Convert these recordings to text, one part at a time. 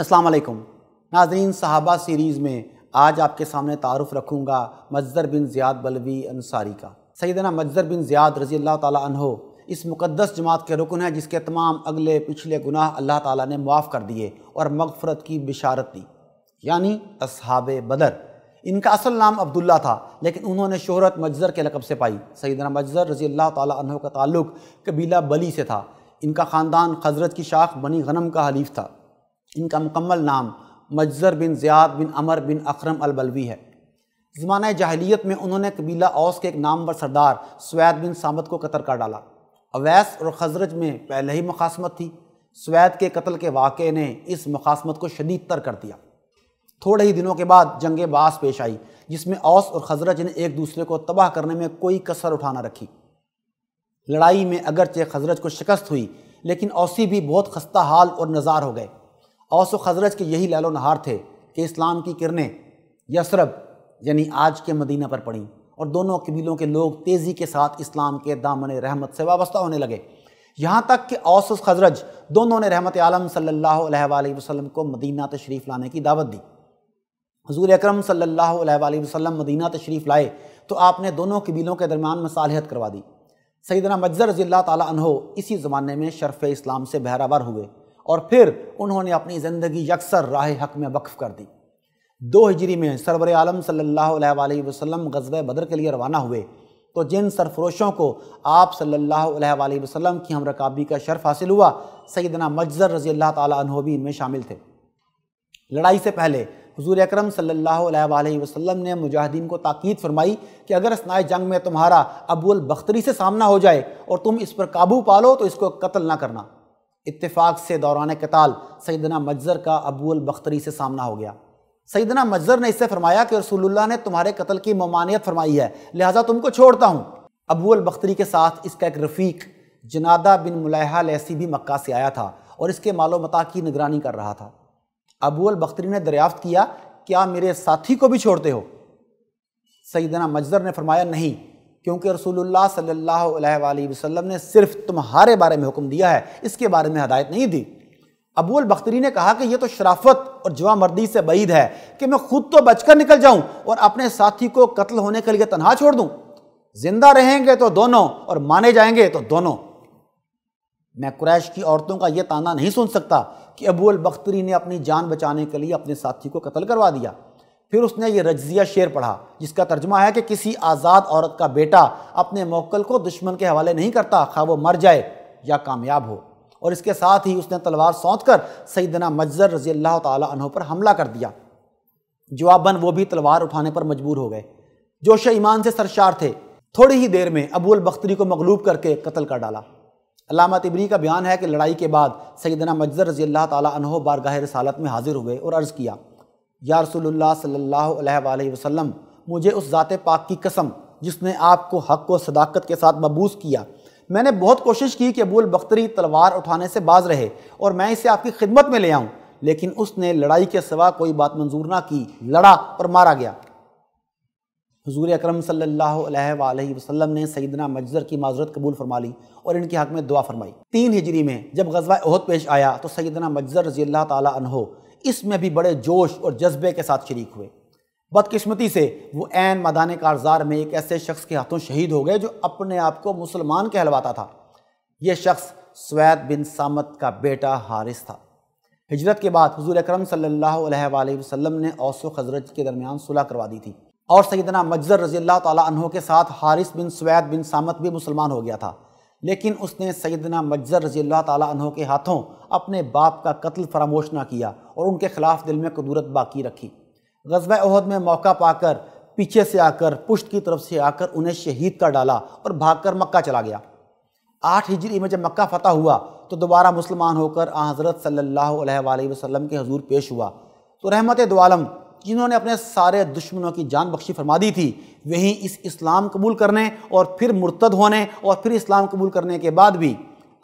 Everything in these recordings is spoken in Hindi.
असलकम नाजरीन साहबा सीरीज़ में आज आपके सामने तारफ़ रखूँगा मजर बिन ज़ियाद बलवी अंसारी का सैदना मजर बिन ज़ियाद रज़ी अल्लाह तहो इस मुक़दस जमात के रुकन हैं जिसके तमाम अगले पिछले गुनाह अल्लाह ताला ने माफ़ कर दिए और मगफरत की बिशारत दी यानी असहाब बदर इनका असल नाम अब्दुल्ला था लेकिन उन्होंने शोहरत मजर के लकब से पाई सईदना मजर रज़ी अल्लाह तहों का ताल्लुक़ कबीला बली से था इनका ख़ानदान हजरत की शाख बनी गनम का हलीफ था इनका मुकम्मल नाम मजर बिन ज़ियाद बिन अमर बिन अखरम अलबलवी है ज़माना जहलीत में उन्होंने कबीला औस के एक नामवर सरदार स्वैद बिन सामत को कतर कर डाला अवैस और खजरज में पहले ही मुखासमत थी स्वैद के कत्ल के वाक़े ने इस मुखासमत को शदीद तर कर दिया थोड़े ही दिनों के बाद जंग बास पेश आई जिसमें औस और खजरज ने एक दूसरे को तबाह करने में कोई कसर उठाना रखी लड़ाई में अगरचे खजरज को शिकस्त हुई लेकिन औसी भी बहुत खस्ता हाल और नज़ार हो गए औस खजरज के यही लैलो नहार थे कि इस्लाम की किरणें यसरब यानी आज के मदीना पर पड़ी और दोनों कबीलों के लोग तेज़ी के साथ इस्लाम के दामन रहमत से वाबस्ता होने लगे यहाँ तक कि औस खजरज दोनों ने रहमत आलम सल्ला वसलम को मदीना तशरीफ़ लाने की दावत दी हजूर अक्रम सल्ला वसलम मदीना तशरीफ़ लाए तो आपने दोनों कबीलों के दरमियान मसालहत करवा दी सईदना मज्जर रजील्ला तहो इसी ज़माने में शरफ़ इस्लाम से बहरावर हुए और फिर उन्होंने अपनी ज़िंदगी यकसर राह हक में वक्फ़ कर दी दो हिजरी में सरवर आलम सल्ला वसलम गजब बदर के लिए रवाना हुए तो जिन सरफरोशों को आप सल्ला वसलम की हम रकाबी का शर्फ हासिल हुआ सैदना मजर रज़ी अल्लाह तहो भी इनमें शामिल थे लड़ाई से पहले हजूर अक्रम सल्ला वसलम ने मुजाहिदीन को ताक़ीद फरमाई कि अगर स्नाए जंग में तुम्हारा अबुल बख्तरी से सामना हो जाए और तुम इस पर काबू पालो तो इसको कत्ल ना करना इतफाक से दौरान कताल सैदना मजर का अबूल बख्तरी से सामना हो गया सैदना मजर ने इससे फरमाया कि रसूलुल्लाह ने तुम्हारे कत्ल की ममानियत फरमाई है लिहाजा तुमको छोड़ता हूँ अबूल बख्तरी के साथ इसका एक रफ़ीक जनादा बिन मुलाहा लैसी भी मक्का से आया था और इसके मालो मता की निगरानी कर रहा था अबूल बख्तरी ने दरियाफ़्त किया क्या मेरे साथी को भी छोड़ते हो सईदना मज्जर ने फरमाया नहीं क्योंकि रसूलुल्लाह सल्लल्लाहु अलैहि वसल्लम ने सिर्फ तुम्हारे बारे में हुक्म दिया है इसके बारे में हदायत नहीं दी अबूल बख्तरी ने कहा कि यह तो शराफत और जवा मर्दी से बईद है कि मैं खुद तो बचकर निकल जाऊं और अपने साथी को कत्ल होने के लिए तनहा छोड़ दूं जिंदा रहेंगे तो दोनों और माने जाएंगे तो दोनों मैं कुरैश की औरतों का यह ताना नहीं सुन सकता कि अबूल बख्तरी ने अपनी जान बचाने के लिए अपने साथी को कत्ल करवा दिया फिर उसने ये रजिया शेर पढ़ा जिसका तर्जमा है कि किसी आज़ाद औरत का बेटा अपने मोकल को दुश्मन के हवाले नहीं करता खा वो मर जाए या कामयाब हो और इसके साथ ही उसने तलवार सौंत कर सईदना मजर रजी अल्लाह तहों पर हमला कर दिया जवाबन वो भी तलवार उठाने पर मजबूर हो गए जोश ईमान से सरशार थे थोड़ी ही देर में अबूल बख्तरी को मगलूब करके कत्ल कर डाला अलामा तिबरी का बयान है कि लड़ाई के बाद सईदना मजर रजी अल्लाह तहों बारगाह रसालत में हाजिर हुए और अर्ज़ किया या रसोल्ला सल्ला वसम मुझे उस ज़ात पाक की कसम जिसने आपको हक व सदाकत के साथ मबूस किया मैंने बहुत कोशिश की कि अबूल बख्तरी तलवार उठाने से बाज रहे और मैं इसे आपकी खिदमत में ले आऊँ लेकिन उसने लड़ाई के सिवा कोई बात मंजूर ना की लड़ा और मारा गया हजूर अक्रम सल्लाम ने सईदना मजर की माजरत कबूल फरमा ली और इनके हक में दुआ फरमाई तीन हिजरी में जब गजवा अहद पेश आया तो सईदना मजर रजील्ला तहो इसमें भी बड़े जोश और जज्बे के साथ शरीक हुए बदकिस्मती से वो एन मदान कारजार में एक ऐसे शख्स के हाथों शहीद हो गए जो अपने आप को मुसलमान कहलवाता था यह शख्स स्वैद बिन सामत का बेटा हारिस था हिजरत के बाद हजूर अक्रम वसल्लम ने औस हजरत के दरमियान सुलह करवा दी थी और सैदना मजर रजी अल्लाह तहों के साथ हारिस बिन स्वैद बिन सामत भी मुसलमान हो गया था लेकिन उसने सैदना मजर रजी अल्लाह तहों के हाथों अपने बाप का कत्ल फरामोश ना किया और उनके ख़िलाफ़ दिल में कदूरत बाकी रखी गजब अहद में मौका पाकर पीछे से आकर पुश्त की तरफ से आकर उन्हें शहीद कर डाला और भागकर मक्का चला गया आठ हिजरी में जब मक्का फ़तह हुआ तो दोबारा मुसलमान होकर आ हज़रत सल्ला वसलम के हजूर पेश हुआ तो रहमत दोआलम जिन्होंने अपने सारे दुश्मनों की जान बख्शी फरमा दी थी वहीं इस इस्लाम कबूल करने और फिर मुर्तद होने और फिर इस्लाम कबूल करने के बाद भी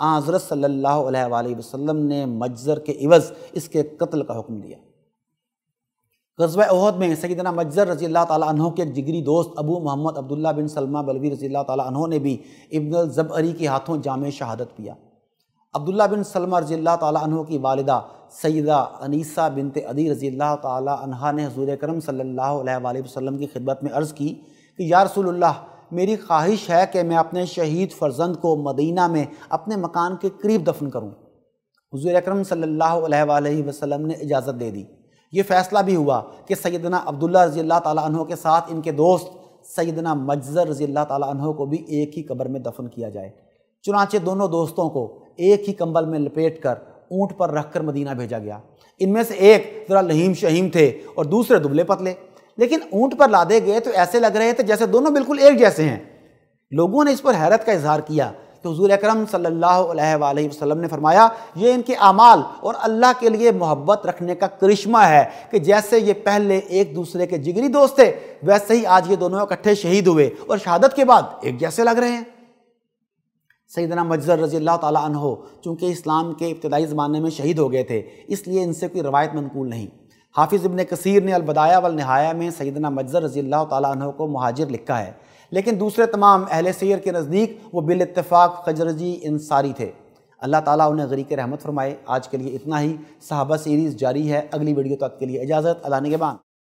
हज़रत सल्ला वसम ने मजर के इवज़ इसके कत्ल का हुक्म दिया गजब अहद में सैदना मजर रजी अल्लाह तहों के एक जिगरी दोस्त अबू मोहम्मद अब्दुल्ला बिन सलमा बलवी रजी अल्लाह तहों ने भी इब्न अरी के हाथों जाम शहादत पिया अब्दुल्ला बिन सलमा रजी अल्लाह तहों की वालदा सैदा अनीसा बिन अदी रजी अल्लाह तहा ने हजूर करम सल्ला वसम की खिदमत में अर्ज़ की कि यारसूल्ला मेरी ख्वाहिश है कि मैं अपने शहीद फर्जंद को मदीना में अपने मकान के करीब दफन करूँ हजूर अक्रम सल्ला वसलम ने इजाज़त दे दी ये फ़ैसला भी हुआ कि सैदना अब्दुल्ला रजी अल्लाह के साथ इनके दोस्त सैदना मजर रजी अल्लाह को भी एक ही कब्र में दफन किया जाए चुनाचे दोनों दोस्तों को एक ही कंबल में लपेट कर ऊँट पर रख कर मदीना भेजा गया इनमें से एक ज़रा लहीम शहीम थे और दूसरे दुबले पतले लेकिन ऊंट पर लादे गए तो ऐसे लग रहे थे जैसे दोनों बिल्कुल एक जैसे हैं लोगों ने इस पर हैरत का इजहार किया तो हजूर अक्रम वसल्लम ने फरमाया ये इनके अमाल और अल्लाह के लिए मोहब्बत रखने का करिश्मा है कि जैसे ये पहले एक दूसरे के जिगरी दोस्त थे वैसे ही आज ये दोनों इकट्ठे शहीद हुए और शहादत के बाद एक जैसे लग रहे हैं सईदना मजर रजी अल्लाह तहो चूँकि इस्लाम के इब्तदाई ज़माने में शहीद हो गए थे इसलिए इनसे कोई रवायत मनकूल नहीं हाफिज़ इबन कसीर ने अलबदाया वल नहाया में सैदना मजर रज़ी अल्लाह तह को महाजिर लिखा है लेकिन दूसरे तमाम अहल सैर के नज़दीक वो बिलतफ़ाक़ खजरजी इंसारी थे अल्लाह ताला उन्हें गरीक रहमत फरमाए आज के लिए इतना ही साहबा सीरीज़ जारी है अगली वीडियो तक के लिए इजाज़त अल्लाह के बाद